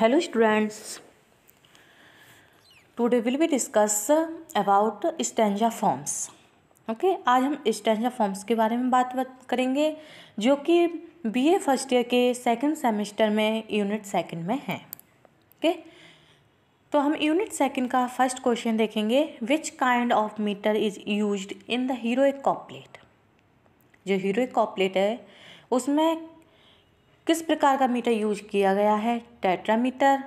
hello students today will be discuss about stanza forms okay आज हम stanza forms के बारे में बात करेंगे जो कि बीए फर्स्ट ईयर के सेकंड सेमेस्टर में यूनिट सेकंड में है ओके तो हम यूनिट सेकंड का फर्स्ट क्वेश्चन देखेंगे which kind of meter is used in the heroic couplet जो हीरोइक कॉपलेट है उसमें किस प्रकार का मीटर यूज किया गया है टेट्रामीटर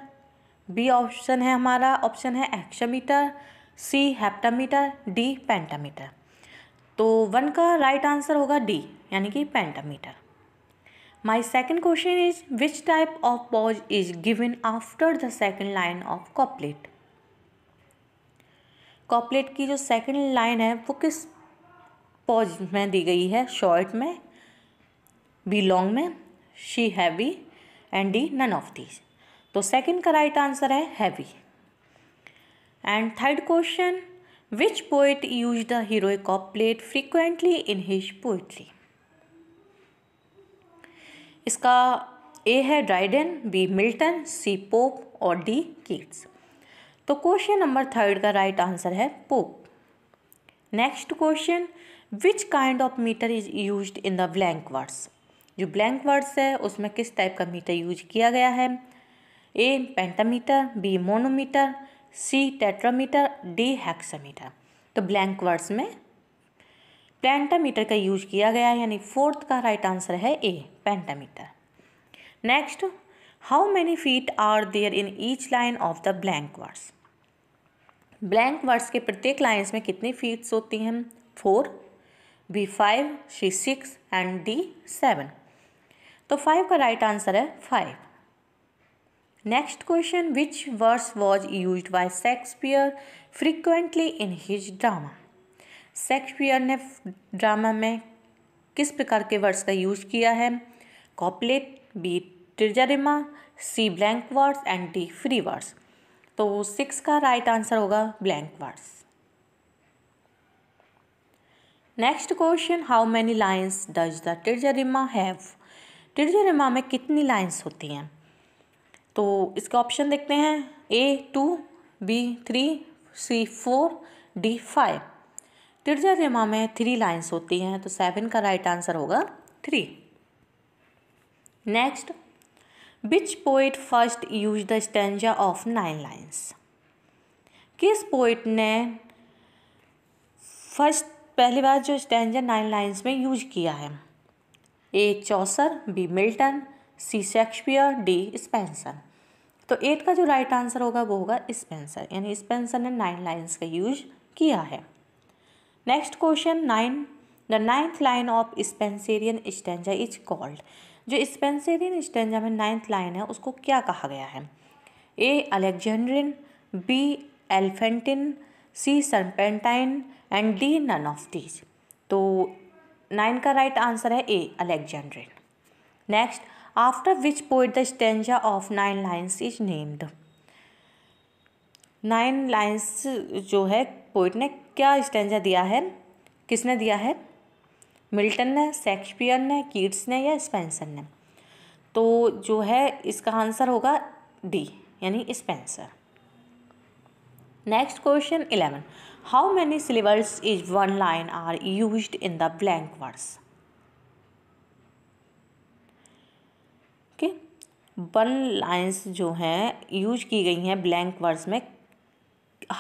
बी ऑप्शन है हमारा ऑप्शन है hexameter C heptameter D pentameter तो वन का राइट आंसर होगा डी यानी कि pentameter my second question is which type of pause is given after the second line of couplet couplet की जो सेकेंड लाइन है वो किस पॉज में दी गई है शॉर्ट में बी लॉन्ग में C heavy and D none of these तो सेकेंड तो का राइट आंसर है heavy and third question which poet use the heroic couplet frequently in his poetry इसका ए है Dryden B Milton C Pope और D Keats तो question number third का right answer है Pope next question which kind of meter is use in the blank verse जो blank words है उसमें किस टाइप का मीटर यूज किया गया है A pentameter B monometer C tetrameter D hexameter तो ब्लैंक वर्ड्स में पेंटामीटर का यूज किया गया है यानी फोर्थ का राइट आंसर है A pentameter next how many feet are there in each line of the blank words blank verse के प्रत्येक लाइन्स में कितनी फीट्स होती हैं four B five C six and D seven तो फाइव का राइट आंसर है five next question which verse was use by Shakespeare frequently in his drama Shakespeare ने ड्रामा में किस प्रकार के वर्ड्स का यूज किया है couplet B terza rima C blank words and D free words तो सिक्स का राइट आंसर होगा blank words next question how many lines does the terza rima have terza rima में कितनी लाइन्स होती हैं तो इसका ऑप्शन देखते हैं A two B three C four D five terza rima में थ्री लाइन्स होती हैं तो सेवन का राइट आंसर होगा three next which poet first use the stanza of nine lines किस पोइट ने फर्स्ट पहली बार जो स्टेंजा नाइन लाइन्स में यूज किया है A Chaucer B Milton C Shakespeare D Spenser तो एट का जो राइट आंसर होगा वो होगा स्पेंसर यानी स्पेंसर ने नाइन लाइन्स का यूज किया है next question nine the ninth line of Spenserian stanza is called जो स्पेंसेरियन स्टेंजा में नाइन्थ लाइन है उसको क्या कहा गया है A Alexandrine B elephantine C serpentine and D none of these तो नाइन का राइट आंसर है A Alexandrine next after which poet the stanza of nine lines is named nine lines जो है पोइट ने क्या स्टेंजा दिया है किसने दिया है मिल्टन ने शेक्सपियर ने कीट्स ने या स्पेंसर ने तो जो है इसका आंसर होगा डी यानी Spenser next question eleven how many syllables is one line are use in the blank words okay one lines जो हैं यूज की गई हैं ब्लैंक वर्ड्स में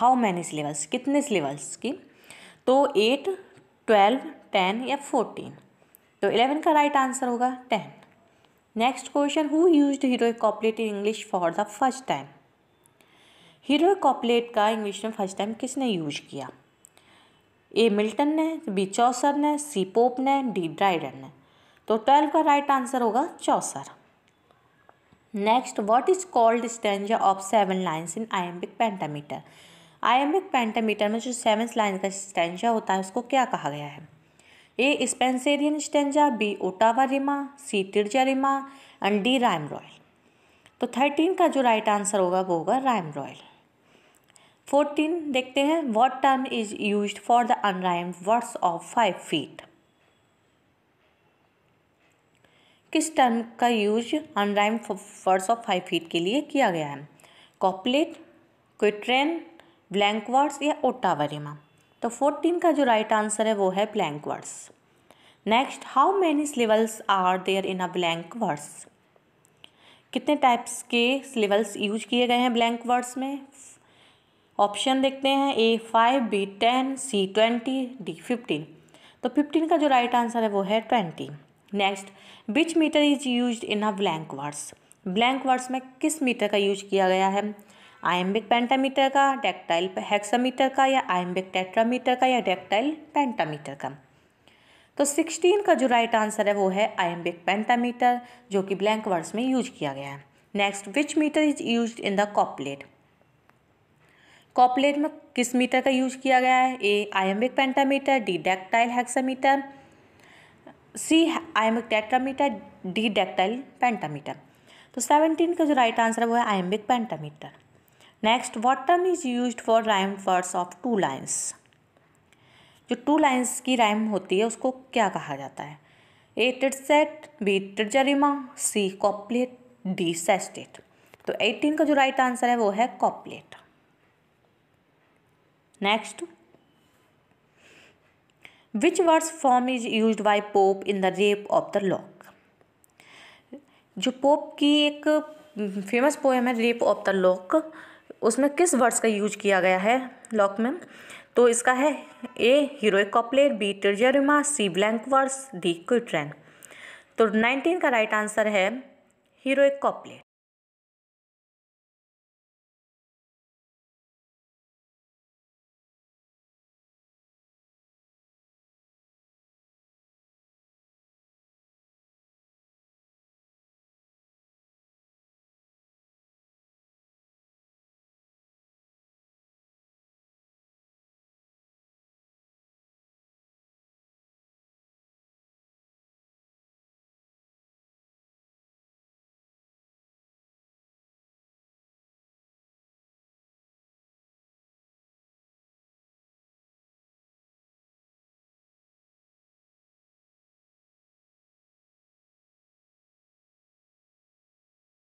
हाउ मैनी सिलेबस कितने सिलेबस की तो एट ट्वेल्व टेन या फोर्टीन तो इलेवन का राइट आंसर होगा ten next question who use heroic couplet in English for the first time hero couplet का इंग्लिश में फर्स्ट टाइम किसने यूज किया ए मिल्टन ने बी चौसर ने सी पोप ने डी ड्राइडन ने तो ट्वेल्व का राइट आंसर होगा Chaucer next what is called stanza of seven lines in iambic pentameter iambic pentameter में जो सेवन लाइन का स्टेंजा होता है उसको क्या कहा गया है A Spenserian stanza B ottava rima C terza rima and D rhyme royal तो थर्टीन का जो राइट आंसर होगा वो होगा राइम रॉयल फोर्टीन देखते हैं what term is use for the unrhymed words of five feet किस टर्म का use unrhymed words of five feet के लिए किया गया है कॉपलेट क्विट्रेन ब्लैंक वर्ड्स या ओटावरिमा तो फोर्टीन का जो राइट right आंसर है वो है blank words next how many syllables are there in a blank words कितने टाइप्स के सिलेबल्स यूज किए गए हैं ब्लैंक वर्ड्स में ऑप्शन देखते हैं A five B ten C twenty D fifteen तो फिफ्टीन का जो राइट आंसर है वो है twenty next which meter is use in a blank words blank words में किस मीटर का यूज किया गया है आयम्बिक पेंटामीटर का डेक्टाइल हेक्सामीटर का या आयम्बिक टेट्रामीटर का या डेक्टाइल पेंटामीटर का तो सिक्सटीन का जो राइट आंसर है वो है आयम्बिक पेंटामीटर जो कि ब्लैंक वर्ड्स में यूज किया गया है next which meter is use in the couplet couplet में किस मीटर का यूज किया गया है A iambic pentameter D dactyl hexameter C iambic tetrameter D dactyl pentameter तो सेवनटीन का जो राइट आंसर है वो है iambic pentameter next what term is use for rhyme words of two lines जो टू लाइन्स की राइम होती है उसको क्या कहा जाता है ए टिट सेट बी टिट rima C couplet D sestet तो एटीन का जो राइट आंसर है वो है couplet next which words form is use by Pope in the rape of the lock जो पोप की एक फेमस पोएम हम्म, है रेप ऑफ द लॉक उसमें किस वर्ड्स का यूज किया गया है लॉक में तो इसका है A heroic couplet B terza rima C blank words D quatrain तो नाइनटीन का राइट आंसर है हीरोइक कॉपलेट